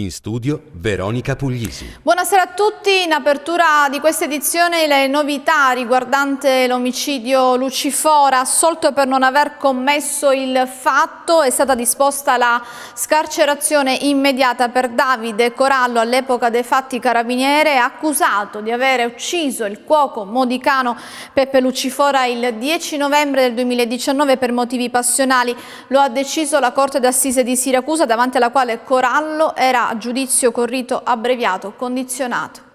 In studio Veronica Puglisi. Buonasera a tutti, in apertura di questa edizione le novità riguardante l'omicidio Lucifora, assolto per non aver commesso il fatto, è stata disposta la scarcerazione immediata per Davide Corallo all'epoca dei fatti carabiniere, accusato di aver ucciso il cuoco modicano Peppe Lucifora il 10 novembre del 2019 per motivi passionali. Lo ha deciso la Corte d'Assise di Siracusa davanti alla quale Corallo era giudizio con rito abbreviato condizionato.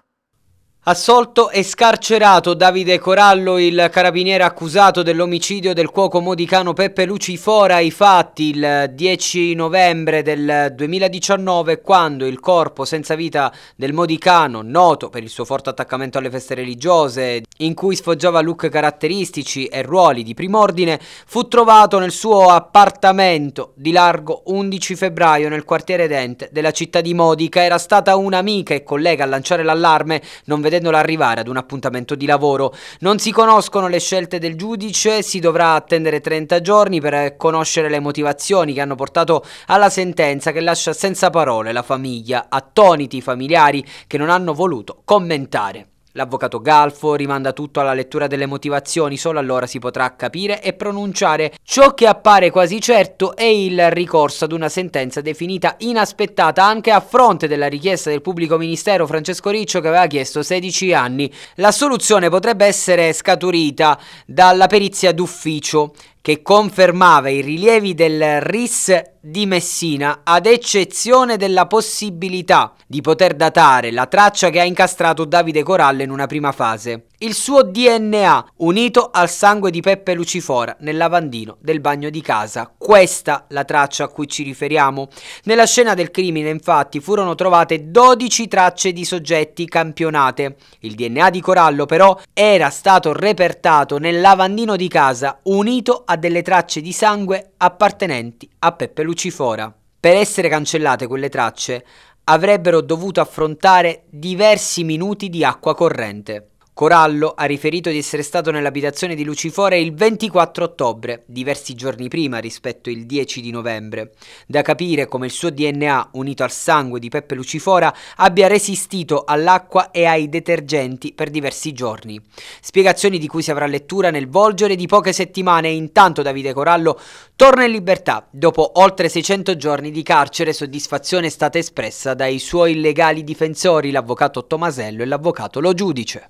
Assolto e scarcerato Davide Corallo, il carabiniere accusato dell'omicidio del cuoco modicano Peppe Lucifora ai fatti il 10 novembre del 2019 quando il corpo senza vita del modicano, noto per il suo forte attaccamento alle feste religiose, in cui sfoggiava look caratteristici e ruoli di prim'ordine, fu trovato nel suo appartamento di largo 11 febbraio nel quartiere Dente della città di Modica. Era stata un'amica e collega a lanciare l'allarme, non vedeva vedendola arrivare ad un appuntamento di lavoro. Non si conoscono le scelte del giudice, si dovrà attendere 30 giorni per conoscere le motivazioni che hanno portato alla sentenza che lascia senza parole la famiglia, attoniti i familiari che non hanno voluto commentare. L'avvocato Galfo rimanda tutto alla lettura delle motivazioni, solo allora si potrà capire e pronunciare. Ciò che appare quasi certo è il ricorso ad una sentenza definita inaspettata anche a fronte della richiesta del pubblico ministero Francesco Riccio che aveva chiesto 16 anni. La soluzione potrebbe essere scaturita dalla perizia d'ufficio che confermava i rilievi del RIS di Messina, ad eccezione della possibilità di poter datare la traccia che ha incastrato Davide Corallo in una prima fase il suo DNA unito al sangue di Peppe Lucifora nel lavandino del bagno di casa. Questa la traccia a cui ci riferiamo. Nella scena del crimine, infatti, furono trovate 12 tracce di soggetti campionate. Il DNA di Corallo, però, era stato repertato nel lavandino di casa unito a delle tracce di sangue appartenenti a Peppe Lucifora. Per essere cancellate quelle tracce, avrebbero dovuto affrontare diversi minuti di acqua corrente. Corallo ha riferito di essere stato nell'abitazione di Lucifora il 24 ottobre, diversi giorni prima rispetto il 10 di novembre, da capire come il suo DNA unito al sangue di Peppe Lucifora abbia resistito all'acqua e ai detergenti per diversi giorni. Spiegazioni di cui si avrà lettura nel volgere di poche settimane e intanto Davide Corallo torna in libertà dopo oltre 600 giorni di carcere, soddisfazione è stata espressa dai suoi legali difensori, l'avvocato Tomasello e l'avvocato Lo Giudice.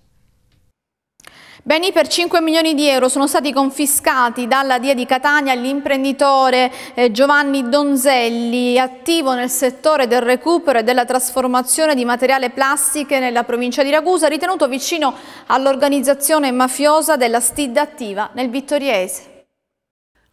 Beni per 5 milioni di euro sono stati confiscati dalla Dia di Catania all'imprenditore eh, Giovanni Donzelli, attivo nel settore del recupero e della trasformazione di materiale plastiche nella provincia di Ragusa, ritenuto vicino all'organizzazione mafiosa della Stidda Attiva nel Vittoriese.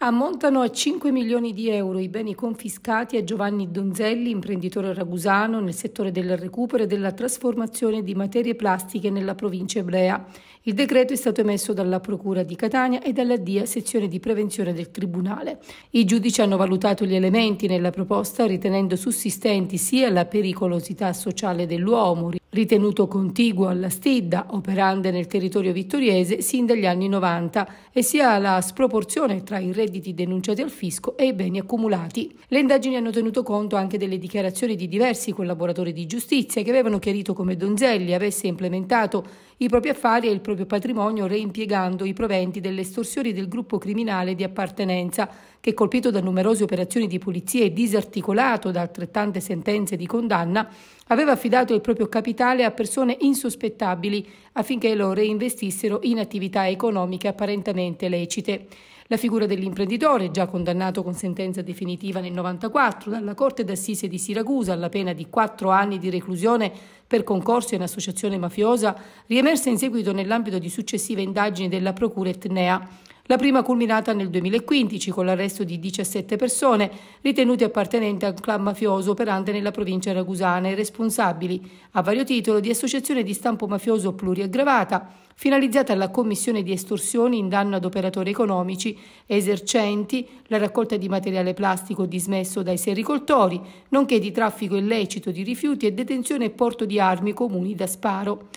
Ammontano a 5 milioni di euro i beni confiscati a Giovanni Donzelli, imprenditore ragusano nel settore del recupero e della trasformazione di materie plastiche nella provincia ebrea. Il decreto è stato emesso dalla Procura di Catania e dalla DIA, sezione di prevenzione del Tribunale. I giudici hanno valutato gli elementi nella proposta ritenendo sussistenti sia la pericolosità sociale dell'uomo, ritenuto contiguo alla stidda, operante nel territorio vittoriese sin dagli anni 90, e sia la sproporzione tra il redditi redditi denunciati al fisco e i beni accumulati. Le indagini hanno tenuto conto anche delle dichiarazioni di diversi collaboratori di giustizia che avevano chiarito come Donzelli avesse implementato i propri affari e il proprio patrimonio reimpiegando i proventi delle estorsioni del gruppo criminale di appartenenza, che colpito da numerose operazioni di polizia e disarticolato da altrettante sentenze di condanna, aveva affidato il proprio capitale a persone insospettabili affinché lo reinvestissero in attività economiche apparentemente lecite. La figura dell'imprenditore, già condannato con sentenza definitiva nel 1994 dalla Corte d'Assise di Siracusa alla pena di quattro anni di reclusione per concorso in associazione mafiosa, riemersa in seguito nell'ambito di successive indagini della Procura Etnea la prima culminata nel 2015 con l'arresto di 17 persone ritenute appartenenti a un clan mafioso operante nella provincia ragusana e responsabili a vario titolo di associazione di stampo mafioso pluriaggravata, finalizzata alla commissione di estorsioni in danno ad operatori economici, esercenti, la raccolta di materiale plastico dismesso dai sericoltori, nonché di traffico illecito di rifiuti e detenzione e porto di armi comuni da sparo.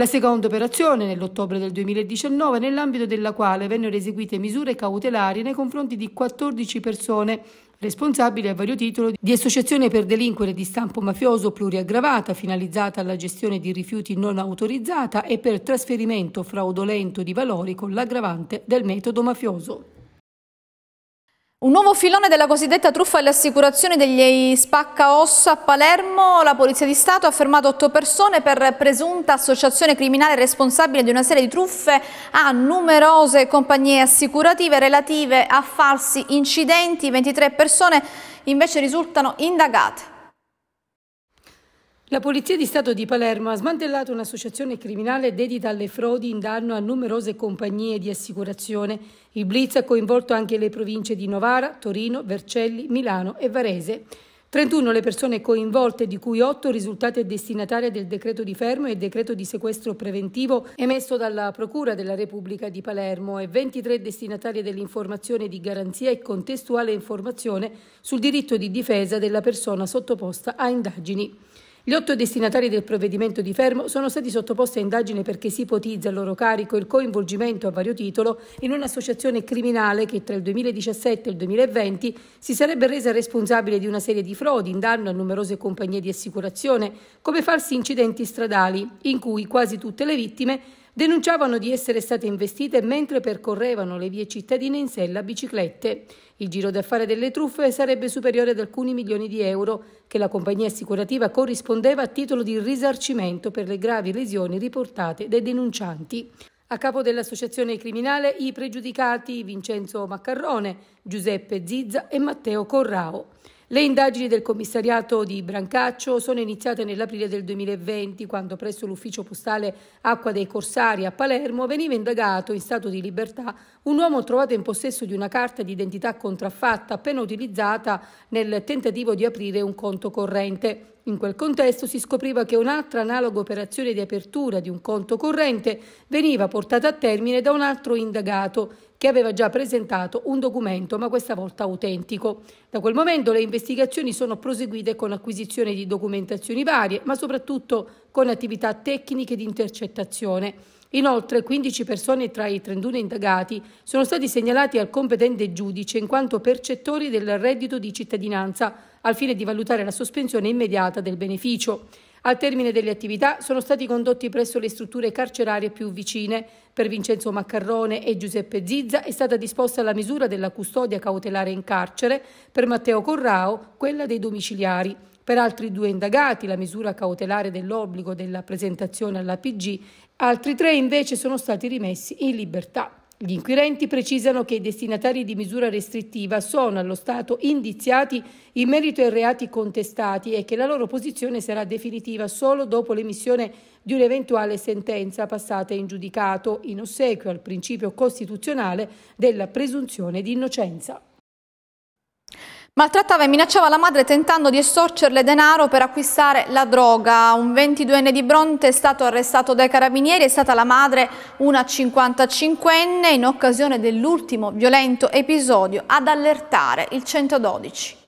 La seconda operazione, nell'ottobre del 2019, nell'ambito della quale vennero eseguite misure cautelari nei confronti di 14 persone responsabili a vario titolo di associazione per delinquere di stampo mafioso pluriaggravata finalizzata alla gestione di rifiuti non autorizzata e per trasferimento fraudolento di valori con l'aggravante del metodo mafioso. Un nuovo filone della cosiddetta truffa alle assicurazioni degli spacca ossa a Palermo. La Polizia di Stato ha fermato otto persone per presunta associazione criminale responsabile di una serie di truffe a numerose compagnie assicurative relative a falsi incidenti. 23 persone invece risultano indagate. La Polizia di Stato di Palermo ha smantellato un'associazione criminale dedita alle frodi in danno a numerose compagnie di assicurazione. Il blitz ha coinvolto anche le province di Novara, Torino, Vercelli, Milano e Varese. 31 le persone coinvolte, di cui 8 risultate destinatarie del decreto di fermo e decreto di sequestro preventivo emesso dalla Procura della Repubblica di Palermo e 23 destinatarie dell'informazione di garanzia e contestuale informazione sul diritto di difesa della persona sottoposta a indagini. Gli otto destinatari del provvedimento di fermo sono stati sottoposti a indagine perché si ipotizza a loro carico il coinvolgimento a vario titolo in un'associazione criminale che tra il 2017 e il 2020 si sarebbe resa responsabile di una serie di frodi in danno a numerose compagnie di assicurazione, come falsi incidenti stradali, in cui quasi tutte le vittime denunciavano di essere state investite mentre percorrevano le vie cittadine in sella biciclette. Il giro d'affare delle truffe sarebbe superiore ad alcuni milioni di euro che la compagnia assicurativa corrispondeva a titolo di risarcimento per le gravi lesioni riportate dai denuncianti. A capo dell'associazione criminale i pregiudicati Vincenzo Maccarrone, Giuseppe Zizza e Matteo Corrao. Le indagini del commissariato di Brancaccio sono iniziate nell'aprile del 2020, quando presso l'ufficio postale Acqua dei Corsari a Palermo veniva indagato in stato di libertà un uomo trovato in possesso di una carta di identità contraffatta appena utilizzata nel tentativo di aprire un conto corrente. In quel contesto si scopriva che un'altra analoga operazione di apertura di un conto corrente veniva portata a termine da un altro indagato che aveva già presentato un documento, ma questa volta autentico. Da quel momento le investigazioni sono proseguite con acquisizione di documentazioni varie, ma soprattutto con attività tecniche di intercettazione. Inoltre 15 persone tra i 31 indagati sono stati segnalati al competente giudice in quanto percettori del reddito di cittadinanza al fine di valutare la sospensione immediata del beneficio. Al termine delle attività sono stati condotti presso le strutture carcerarie più vicine. Per Vincenzo Maccarrone e Giuseppe Zizza è stata disposta la misura della custodia cautelare in carcere, per Matteo Corrao quella dei domiciliari. Per altri due indagati la misura cautelare dell'obbligo della presentazione alla PG, altri tre invece sono stati rimessi in libertà. Gli inquirenti precisano che i destinatari di misura restrittiva sono allo Stato indiziati in merito ai reati contestati e che la loro posizione sarà definitiva solo dopo l'emissione di un'eventuale sentenza passata in giudicato in ossequio al principio costituzionale della presunzione di innocenza. Maltrattava e minacciava la madre tentando di estorcerle denaro per acquistare la droga. Un 22enne di Bronte è stato arrestato dai carabinieri, è stata la madre una 55enne in occasione dell'ultimo violento episodio ad allertare il 112.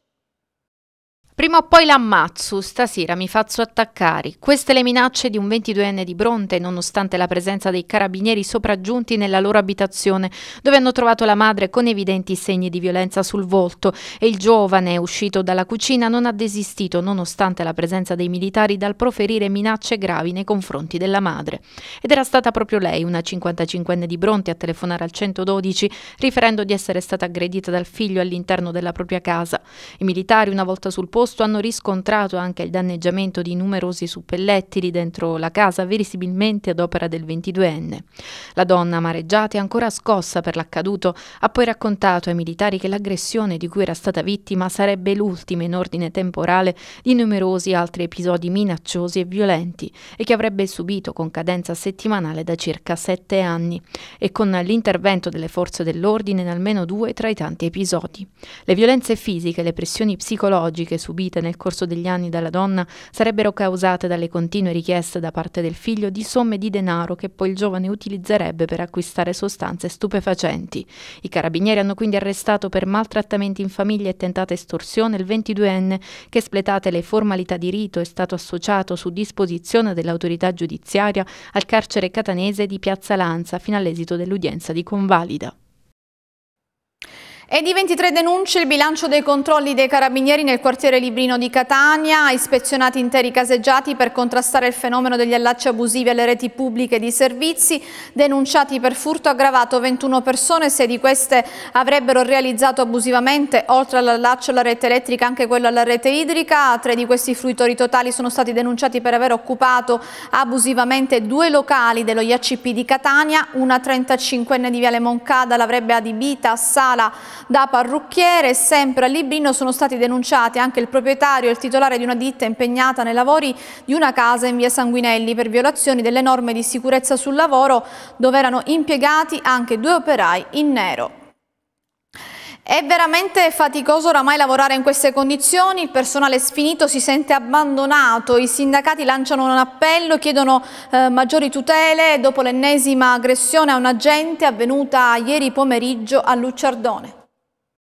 Prima o poi l'ammazzo, stasera mi faccio attaccare. Queste le minacce di un 22enne di Bronte, nonostante la presenza dei carabinieri sopraggiunti nella loro abitazione, dove hanno trovato la madre con evidenti segni di violenza sul volto e il giovane, uscito dalla cucina, non ha desistito, nonostante la presenza dei militari, dal proferire minacce gravi nei confronti della madre. Ed era stata proprio lei, una 55enne di Bronte, a telefonare al 112, riferendo di essere stata aggredita dal figlio all'interno della propria casa. I militari, una volta sul posto, agosto hanno riscontrato anche il danneggiamento di numerosi suppellettili dentro la casa, verisibilmente ad opera del 22enne. La donna, amareggiata e ancora scossa per l'accaduto, ha poi raccontato ai militari che l'aggressione di cui era stata vittima sarebbe l'ultima in ordine temporale di numerosi altri episodi minacciosi e violenti e che avrebbe subito con cadenza settimanale da circa sette anni e con l'intervento delle forze dell'ordine in almeno due tra i tanti episodi. Le violenze fisiche e le pressioni psicologiche su subite nel corso degli anni dalla donna sarebbero causate dalle continue richieste da parte del figlio di somme di denaro che poi il giovane utilizzerebbe per acquistare sostanze stupefacenti. I carabinieri hanno quindi arrestato per maltrattamenti in famiglia e tentata estorsione il 22enne che espletate le formalità di rito è stato associato su disposizione dell'autorità giudiziaria al carcere catanese di Piazza Lanza fino all'esito dell'udienza di convalida. E di 23 denunce il bilancio dei controlli dei carabinieri nel quartiere Librino di Catania, ispezionati interi caseggiati per contrastare il fenomeno degli allacci abusivi alle reti pubbliche di servizi, denunciati per furto aggravato 21 persone, 6 di queste avrebbero realizzato abusivamente, oltre all'allaccio alla rete elettrica, anche quello alla rete idrica, 3 di questi fruitori totali sono stati denunciati per aver occupato abusivamente due locali dello IACP di Catania, una 35enne di Viale Moncada l'avrebbe adibita a sala da parrucchiere sempre a Librino sono stati denunciati anche il proprietario e il titolare di una ditta impegnata nei lavori di una casa in via Sanguinelli per violazioni delle norme di sicurezza sul lavoro dove erano impiegati anche due operai in nero. È veramente faticoso oramai lavorare in queste condizioni, il personale sfinito si sente abbandonato, i sindacati lanciano un appello, chiedono eh, maggiori tutele dopo l'ennesima aggressione a un agente avvenuta ieri pomeriggio a Lucciardone.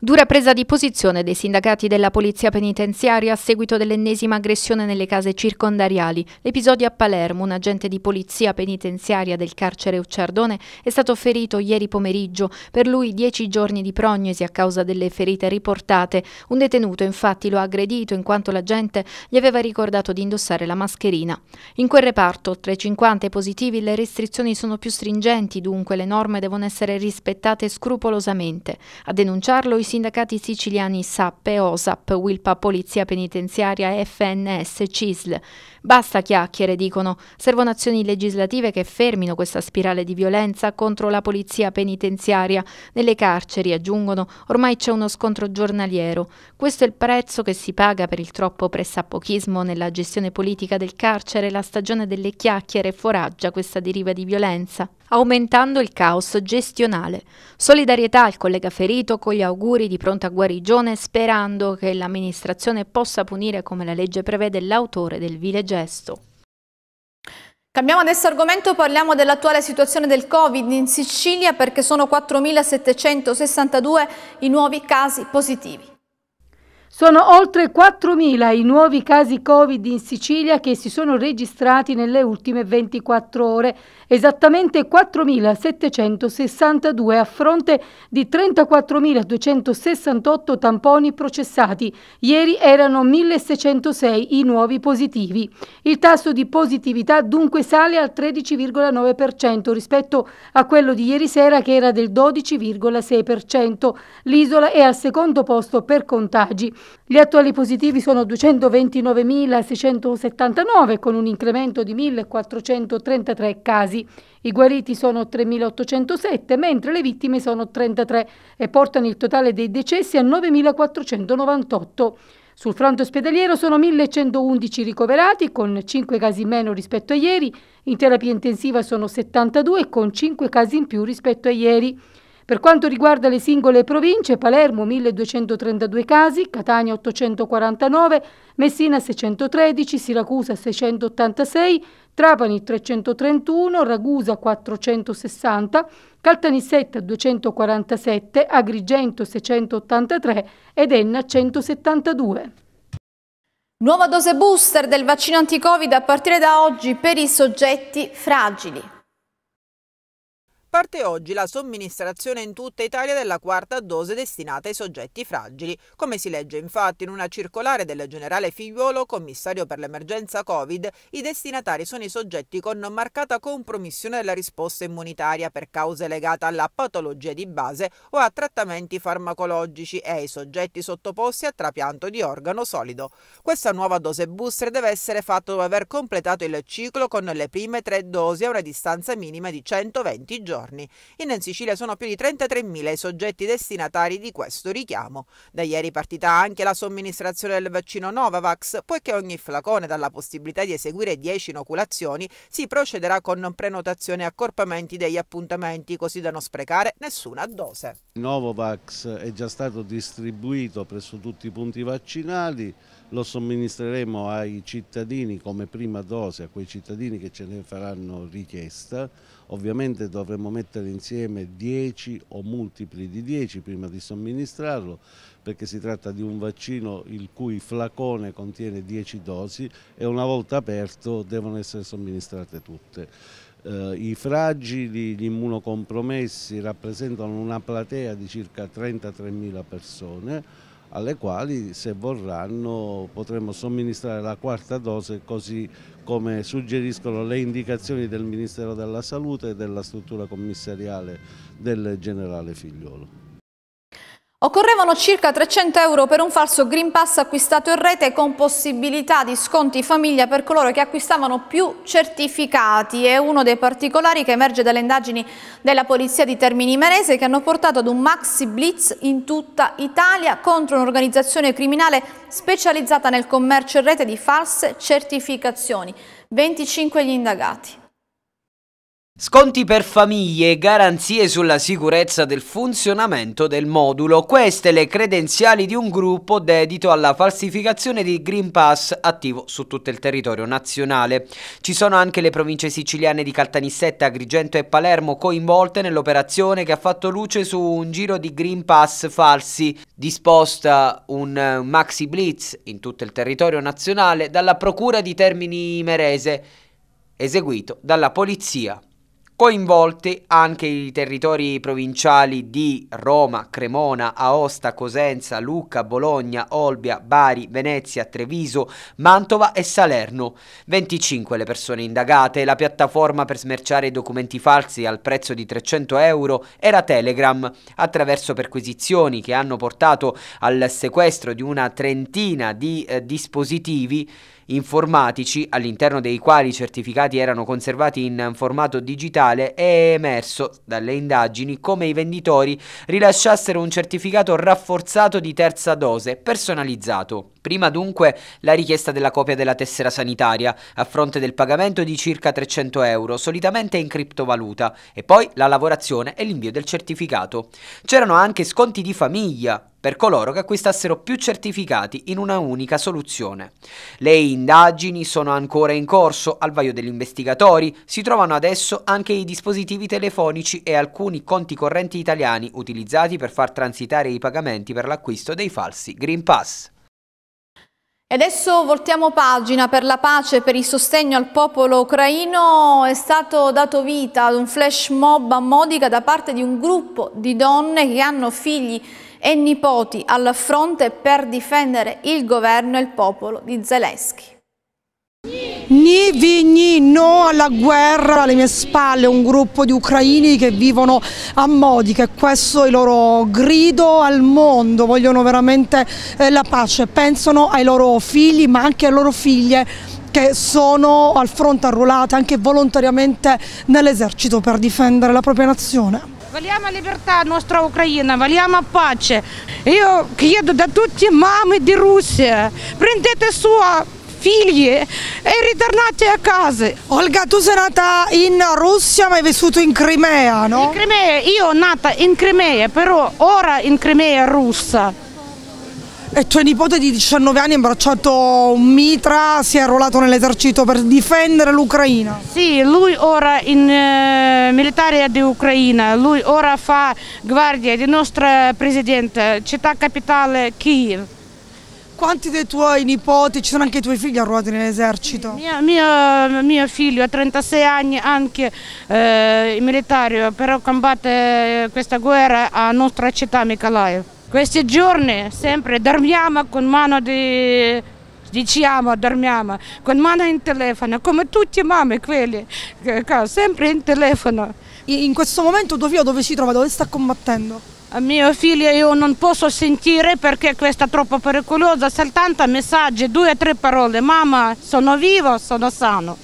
Dura presa di posizione dei sindacati della polizia penitenziaria a seguito dell'ennesima aggressione nelle case circondariali. L'episodio a Palermo, un agente di polizia penitenziaria del carcere Ucciardone è stato ferito ieri pomeriggio, per lui dieci giorni di prognosi a causa delle ferite riportate. Un detenuto infatti lo ha aggredito in quanto l'agente gli aveva ricordato di indossare la mascherina. In quel reparto, oltre 50 positivi, le restrizioni sono più stringenti, dunque le norme devono essere rispettate scrupolosamente. A denunciarlo i sindacati siciliani SAP, OSAP, Wilpa, Polizia Penitenziaria, FNS, CISL. Basta chiacchiere, dicono. Servono azioni legislative che fermino questa spirale di violenza contro la polizia penitenziaria. Nelle carceri, aggiungono, ormai c'è uno scontro giornaliero. Questo è il prezzo che si paga per il troppo pressappochismo nella gestione politica del carcere. La stagione delle chiacchiere foraggia questa deriva di violenza aumentando il caos gestionale. Solidarietà al collega ferito con gli auguri di pronta guarigione sperando che l'amministrazione possa punire come la legge prevede l'autore del vile gesto. Cambiamo adesso argomento, parliamo dell'attuale situazione del Covid in Sicilia perché sono 4.762 i nuovi casi positivi. Sono oltre 4.000 i nuovi casi Covid in Sicilia che si sono registrati nelle ultime 24 ore, esattamente 4.762 a fronte di 34.268 tamponi processati. Ieri erano 1.606 i nuovi positivi. Il tasso di positività dunque sale al 13,9% rispetto a quello di ieri sera che era del 12,6%. L'isola è al secondo posto per contagi. Gli attuali positivi sono 229.679 con un incremento di 1.433 casi. I guariti sono 3.807 mentre le vittime sono 33 e portano il totale dei decessi a 9.498. Sul fronte ospedaliero sono 1.111 ricoverati con 5 casi in meno rispetto a ieri, in terapia intensiva sono 72 con 5 casi in più rispetto a ieri. Per quanto riguarda le singole province, Palermo 1232 casi, Catania 849, Messina 613, Siracusa 686, Trapani 331, Ragusa 460, Caltanissetta 247, Agrigento 683 ed Enna 172. Nuova dose booster del vaccino anti-Covid a partire da oggi per i soggetti fragili. Parte oggi la somministrazione in tutta Italia della quarta dose destinata ai soggetti fragili, come si legge infatti in una circolare del generale Figliuolo, commissario per l'emergenza Covid, i destinatari sono i soggetti con marcata compromissione della risposta immunitaria per cause legate alla patologia di base o a trattamenti farmacologici e ai soggetti sottoposti a trapianto di organo solido. Questa nuova dose booster deve essere fatta dopo aver completato il ciclo con le prime tre dosi a una distanza minima di 120 giorni giorni. In Sicilia sono più di 33.000 i soggetti destinatari di questo richiamo. Da ieri partita anche la somministrazione del vaccino Novavax, poiché ogni flacone dà la possibilità di eseguire 10 inoculazioni si procederà con prenotazione e accorpamenti degli appuntamenti, così da non sprecare nessuna dose. Novavax è già stato distribuito presso tutti i punti vaccinali, lo somministreremo ai cittadini come prima dose, a quei cittadini che ce ne faranno richiesta Ovviamente dovremmo mettere insieme 10 o multipli di 10 prima di somministrarlo perché si tratta di un vaccino il cui flacone contiene 10 dosi e una volta aperto devono essere somministrate tutte. Eh, I fragili, gli immunocompromessi rappresentano una platea di circa 33.000 persone alle quali se vorranno potremo somministrare la quarta dose così come suggeriscono le indicazioni del Ministero della Salute e della struttura commissariale del generale Figliolo. Occorrevano circa 300 euro per un falso Green Pass acquistato in rete con possibilità di sconti famiglia per coloro che acquistavano più certificati. È uno dei particolari che emerge dalle indagini della Polizia di Termini Merese che hanno portato ad un maxi blitz in tutta Italia contro un'organizzazione criminale specializzata nel commercio in rete di false certificazioni. 25 gli indagati. Sconti per famiglie e garanzie sulla sicurezza del funzionamento del modulo. Queste le credenziali di un gruppo dedito alla falsificazione di Green Pass attivo su tutto il territorio nazionale. Ci sono anche le province siciliane di Caltanissetta, Agrigento e Palermo coinvolte nell'operazione che ha fatto luce su un giro di Green Pass falsi. Disposta un maxi blitz in tutto il territorio nazionale dalla procura di Termini Merese, eseguito dalla polizia coinvolte anche i territori provinciali di Roma, Cremona, Aosta, Cosenza, Lucca, Bologna, Olbia, Bari, Venezia, Treviso, Mantova e Salerno. 25 le persone indagate, la piattaforma per smerciare documenti falsi al prezzo di 300 euro era Telegram, attraverso perquisizioni che hanno portato al sequestro di una trentina di eh, dispositivi informatici, all'interno dei quali i certificati erano conservati in formato digitale, è emerso dalle indagini come i venditori rilasciassero un certificato rafforzato di terza dose, personalizzato. Prima dunque la richiesta della copia della tessera sanitaria a fronte del pagamento di circa 300 euro, solitamente in criptovaluta, e poi la lavorazione e l'invio del certificato. C'erano anche sconti di famiglia per coloro che acquistassero più certificati in una unica soluzione. Le indagini sono ancora in corso al vaio degli investigatori, si trovano adesso anche i dispositivi telefonici e alcuni conti correnti italiani utilizzati per far transitare i pagamenti per l'acquisto dei falsi Green Pass. E adesso voltiamo pagina per la pace e per il sostegno al popolo ucraino. È stato dato vita ad un flash mob a Modica da parte di un gruppo di donne che hanno figli e nipoti al fronte per difendere il governo e il popolo di Zelensky. Ni vigni, no alla guerra, alle mie spalle un gruppo di ucraini che vivono a Modica e questo è il loro grido al mondo, vogliono veramente eh, la pace, pensano ai loro figli ma anche alle loro figlie che sono al fronte arruolate anche volontariamente nell'esercito per difendere la propria nazione. Vogliamo libertà nostra Ucraina, vogliamo pace. Io chiedo da tutti mamme di Russia, prendete sua figlie e ritornati a casa. Olga, tu sei nata in Russia ma hai vissuto in Crimea, no? In Crimea, io sono nata in Crimea, però ora in Crimea russa. E tuo nipote di 19 anni ha imbracciato un mitra, si è arruolato nell'esercito per difendere l'Ucraina. Sì, lui ora in eh, militare dell'Ucraina, lui ora fa guardia di nostro presidente, città capitale Kiev. Quanti dei tuoi nipoti, ci sono anche i tuoi figli arruolati nell'esercito? mio figlio ha 36 anni, anche eh, militare, però combatte eh, questa guerra a nostra città Mikolaev. Questi giorni sempre dormiamo con mano di... diciamo dormiamo, con mano in telefono, come tutti i mamme quelle, sempre in telefono. In questo momento tuo figlio dove si trova, dove sta combattendo? mio figlio io non posso sentire perché questa è troppo pericolosa, soltanto messaggi, due o tre parole, mamma sono vivo, sono sano.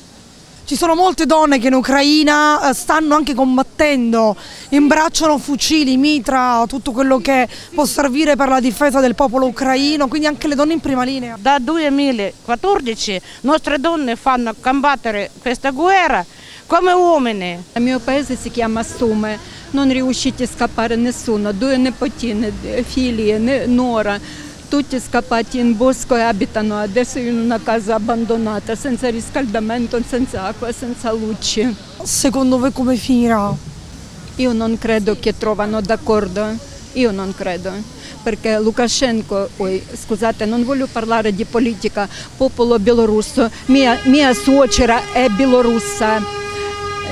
Ci sono molte donne che in Ucraina eh, stanno anche combattendo, imbracciano fucili, mitra, tutto quello che può servire per la difesa del popolo ucraino, quindi anche le donne in prima linea. Da 2014 le nostre donne fanno combattere questa guerra come uomini. Il mio paese si chiama Sume non riuscite a scappare nessuno, due nipotini, figli, nora, tutti scappati in bosco e abitano adesso in una casa abbandonata, senza riscaldamento, senza acqua, senza luce. Secondo voi come finirà? Io non credo che trovano d'accordo. Io non credo, perché Lukashenko, oi, scusate, non voglio parlare di politica, popolo bielorusso, mia, mia suocera è bielorussa.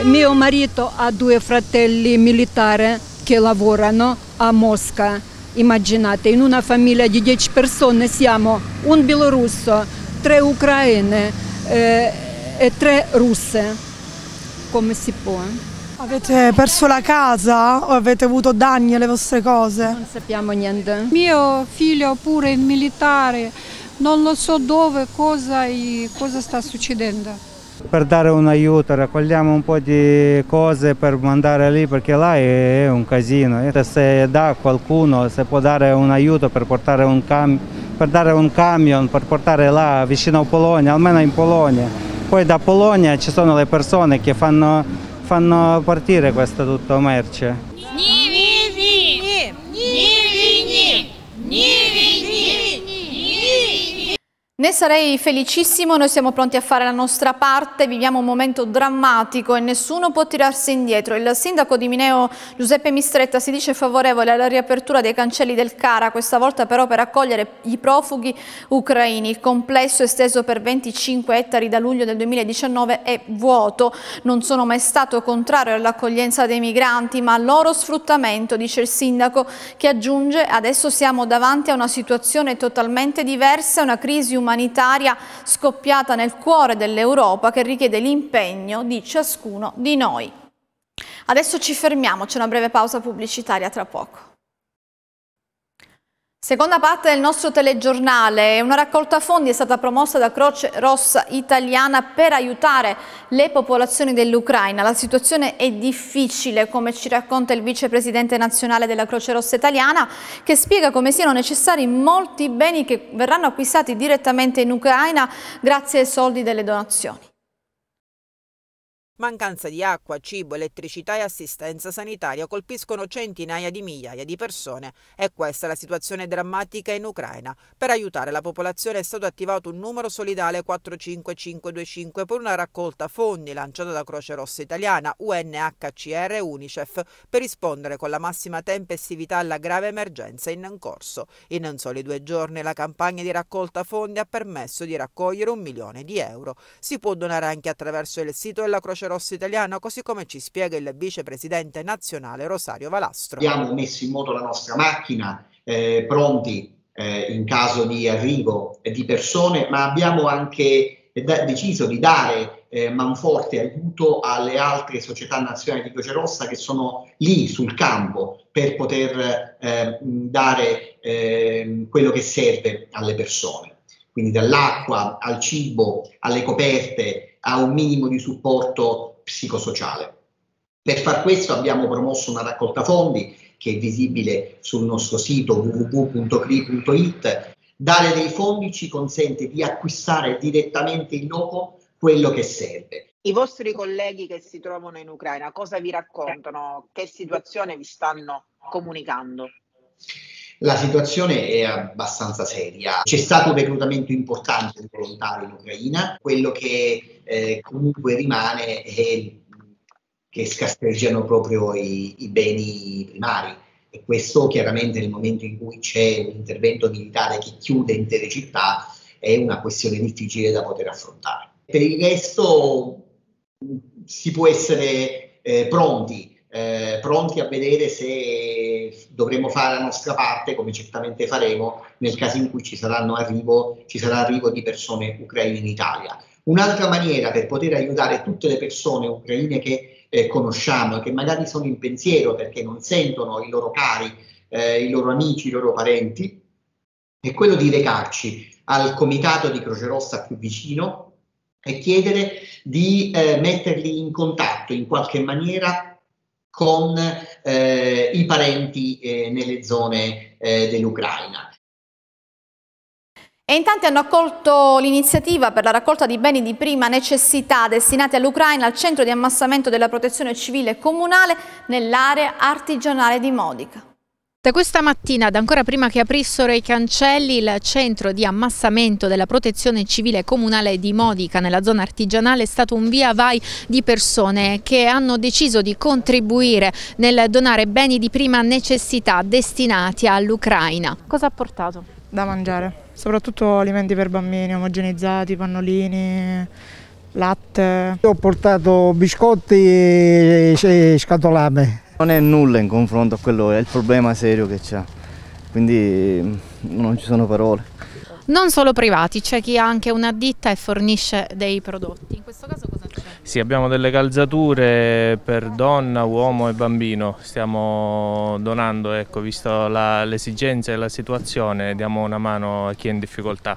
Mio marito ha due fratelli militari che lavorano a Mosca. Immaginate, in una famiglia di 10 persone siamo un bielorusso, tre ucraine eh, e tre russe. Come si può? Eh? Avete perso la casa o avete avuto danni alle vostre cose? Non sappiamo niente. Mio figlio pure è militare, non lo so dove, cosa, cosa sta succedendo per dare un aiuto, raccogliamo un po' di cose per mandare lì perché là è un casino. E se dà qualcuno, se può dare un aiuto per portare un, cam per dare un camion, per portare là vicino a Polonia, almeno in Polonia. Poi da Polonia ci sono le persone che fanno, fanno partire questa tutta merce. Ne sarei felicissimo, noi siamo pronti a fare la nostra parte, viviamo un momento drammatico e nessuno può tirarsi indietro. Il sindaco di Mineo Giuseppe Mistretta si dice favorevole alla riapertura dei cancelli del Cara, questa volta però per accogliere i profughi ucraini. Il complesso esteso per 25 ettari da luglio del 2019 è vuoto. Non sono mai stato contrario all'accoglienza dei migranti, ma al loro sfruttamento, dice il sindaco, che aggiunge adesso siamo davanti a una situazione totalmente diversa, una crisi umana umanitaria scoppiata nel cuore dell'Europa che richiede l'impegno di ciascuno di noi. Adesso ci fermiamo, c'è una breve pausa pubblicitaria tra poco. Seconda parte del nostro telegiornale, una raccolta fondi è stata promossa da Croce Rossa Italiana per aiutare le popolazioni dell'Ucraina. La situazione è difficile, come ci racconta il vicepresidente nazionale della Croce Rossa Italiana, che spiega come siano necessari molti beni che verranno acquistati direttamente in Ucraina grazie ai soldi delle donazioni. Mancanza di acqua, cibo, elettricità e assistenza sanitaria colpiscono centinaia di migliaia di persone. E questa è la situazione drammatica in Ucraina. Per aiutare la popolazione è stato attivato un numero solidale 45525 per una raccolta fondi lanciata da Croce Rossa Italiana, UNHCR e UNICEF per rispondere con la massima tempestività alla grave emergenza in corso. In non soli due giorni la campagna di raccolta fondi ha permesso di raccogliere un milione di euro. Si può donare anche attraverso il sito della Croce Croce Rossa Italiana, così come ci spiega il vicepresidente nazionale Rosario Valastro. Abbiamo messo in moto la nostra macchina, eh, pronti eh, in caso di arrivo di persone, ma abbiamo anche eh, deciso di dare eh, manforte aiuto alle altre società nazionali di Croce Rossa che sono lì sul campo per poter eh, dare eh, quello che serve alle persone. Quindi dall'acqua al cibo, alle coperte, a un minimo di supporto psicosociale. Per far questo abbiamo promosso una raccolta fondi che è visibile sul nostro sito www.cri.it. Dare dei fondi ci consente di acquistare direttamente in loco quello che serve. I vostri colleghi che si trovano in Ucraina cosa vi raccontano? Che situazione vi stanno comunicando? La situazione è abbastanza seria. C'è stato un reclutamento importante di volontari in Ucraina, quello che eh, comunque rimane è che scarseggiano proprio i, i beni primari. E questo chiaramente nel momento in cui c'è un intervento militare che chiude intere città è una questione difficile da poter affrontare. Per il resto si può essere eh, pronti, eh, pronti a vedere se eh, dovremo fare la nostra parte, come certamente faremo nel caso in cui ci, arrivo, ci sarà arrivo di persone ucraine in Italia. Un'altra maniera per poter aiutare tutte le persone ucraine che eh, conosciamo, che magari sono in pensiero perché non sentono i loro cari, eh, i loro amici, i loro parenti, è quello di recarci al comitato di Croce Rossa più vicino e chiedere di eh, metterli in contatto in qualche maniera con eh, i parenti eh, nelle zone eh, dell'Ucraina. E in tanti hanno accolto l'iniziativa per la raccolta di beni di prima necessità destinati all'Ucraina al centro di ammassamento della protezione civile comunale nell'area artigianale di Modica. Da questa mattina, ad ancora prima che aprissero i cancelli, il centro di ammassamento della protezione civile comunale di Modica nella zona artigianale è stato un via vai di persone che hanno deciso di contribuire nel donare beni di prima necessità destinati all'Ucraina. Cosa ha portato? Da mangiare, soprattutto alimenti per bambini, omogenizzati, pannolini, latte. Ho portato biscotti e scatolame non è nulla in confronto a quello, è il problema serio che c'è, quindi mm, non ci sono parole. Non solo privati, c'è chi ha anche una ditta e fornisce dei prodotti. In questo caso cosa c'è? Sì, abbiamo delle calzature per donna, uomo e bambino. Stiamo donando, ecco, visto l'esigenza e la situazione, diamo una mano a chi è in difficoltà.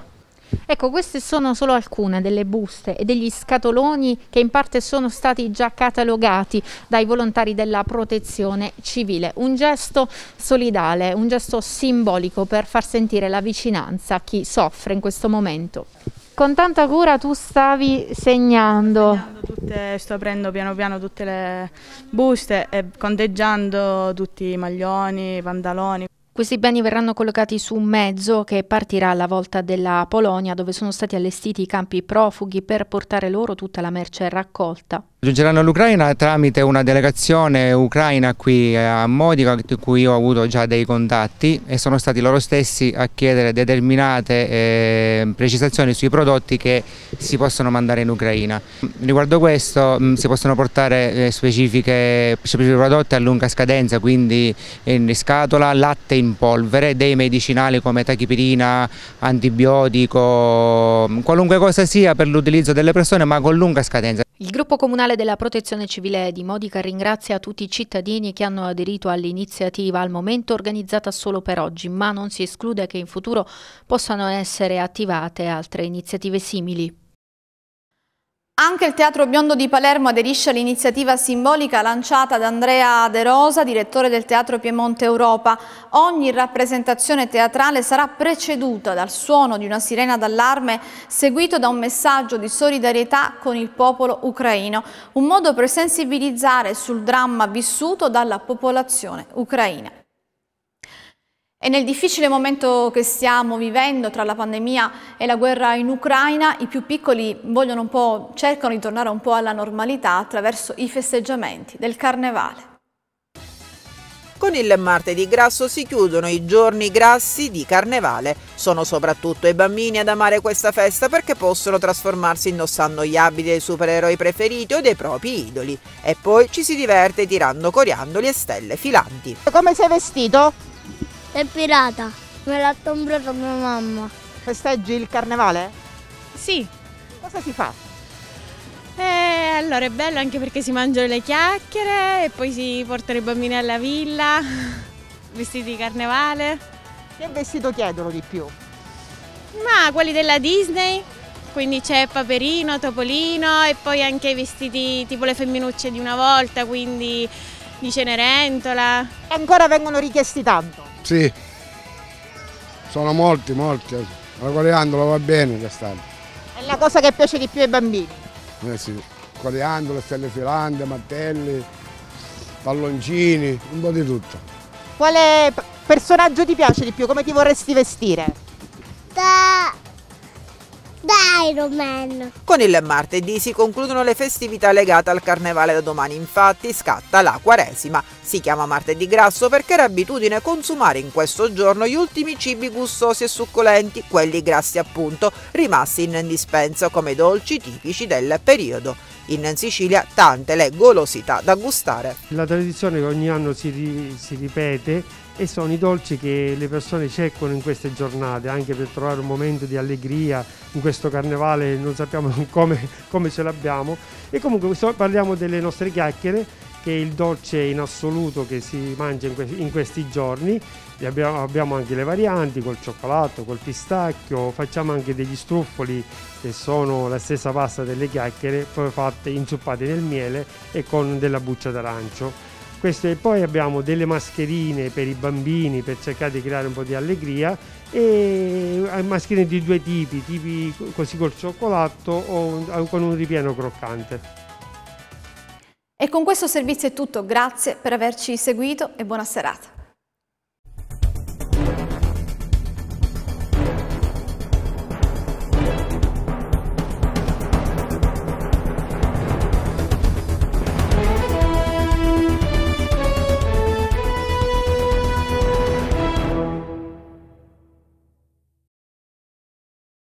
Ecco, queste sono solo alcune delle buste e degli scatoloni che in parte sono stati già catalogati dai volontari della protezione civile. Un gesto solidale, un gesto simbolico per far sentire la vicinanza a chi soffre in questo momento con tanta cura tu stavi segnando. Tutte, sto aprendo piano piano tutte le buste e conteggiando tutti i maglioni, i pantaloni. Questi beni verranno collocati su un mezzo che partirà alla volta della Polonia dove sono stati allestiti i campi profughi per portare loro tutta la merce raccolta. Giungeranno all'Ucraina tramite una delegazione ucraina qui a Modica, di cui ho avuto già dei contatti e sono stati loro stessi a chiedere determinate eh, precisazioni sui prodotti che si possono mandare in Ucraina. Riguardo questo mh, mm, si possono portare eh, specifiche, specifici prodotti a lunga scadenza, quindi in scatola, latte in polvere, dei medicinali come tachipirina, antibiotico, mm, qualunque cosa sia per l'utilizzo delle persone ma con lunga scadenza. Il gruppo comunale della protezione civile di Modica ringrazia tutti i cittadini che hanno aderito all'iniziativa al momento organizzata solo per oggi, ma non si esclude che in futuro possano essere attivate altre iniziative simili. Anche il Teatro Biondo di Palermo aderisce all'iniziativa simbolica lanciata da Andrea De Rosa, direttore del Teatro Piemonte Europa. Ogni rappresentazione teatrale sarà preceduta dal suono di una sirena d'allarme seguito da un messaggio di solidarietà con il popolo ucraino, un modo per sensibilizzare sul dramma vissuto dalla popolazione ucraina. E nel difficile momento che stiamo vivendo tra la pandemia e la guerra in Ucraina, i più piccoli vogliono un po', cercano di tornare un po' alla normalità attraverso i festeggiamenti del carnevale. Con il martedì grasso si chiudono i giorni grassi di carnevale. Sono soprattutto i bambini ad amare questa festa perché possono trasformarsi indossando gli abiti dei supereroi preferiti o dei propri idoli. E poi ci si diverte tirando coriandoli e stelle filanti. Come sei vestito? È pirata, me l'ha comprato mia mamma. Festeggi il carnevale? Sì. Cosa si fa? Eh, allora è bello anche perché si mangiano le chiacchiere e poi si portano i bambini alla villa, vestiti di carnevale. Che vestito chiedono di più? Ma quelli della Disney, quindi c'è Paperino, Topolino e poi anche i vestiti tipo le femminucce di una volta, quindi di Cenerentola. E Ancora vengono richiesti tanto? Sì, sono molti, molti. La coriandola va bene quest'anno. È la cosa che piace di più ai bambini? Eh sì, coriandola, stelle filande, martelli, palloncini, un po' di tutto. Quale personaggio ti piace di più? Come ti vorresti vestire? Da da Iron Man. Con il martedì si concludono le festività legate al carnevale da domani, infatti scatta la quaresima. Si chiama martedì grasso perché era abitudine consumare in questo giorno gli ultimi cibi gustosi e succulenti, quelli grassi appunto, rimasti in dispensa come dolci tipici del periodo. In Sicilia tante le golosità da gustare. La tradizione che ogni anno si, ri si ripete e sono i dolci che le persone cercano in queste giornate anche per trovare un momento di allegria in questo carnevale non sappiamo come, come ce l'abbiamo e comunque parliamo delle nostre chiacchiere che è il dolce in assoluto che si mangia in, que in questi giorni abbiamo, abbiamo, anche le varianti col cioccolato, col pistacchio facciamo anche degli struffoli che sono la stessa pasta delle chiacchiere poi fatte inzuppate nel miele e con della buccia d'arancio queste, poi abbiamo delle mascherine per i bambini per cercare di creare un po' di allegria e eh, mascherine di due tipi, tipi così col cioccolato o eh, con un ripieno croccante. E con questo servizio è tutto, grazie per averci seguito e buona serata.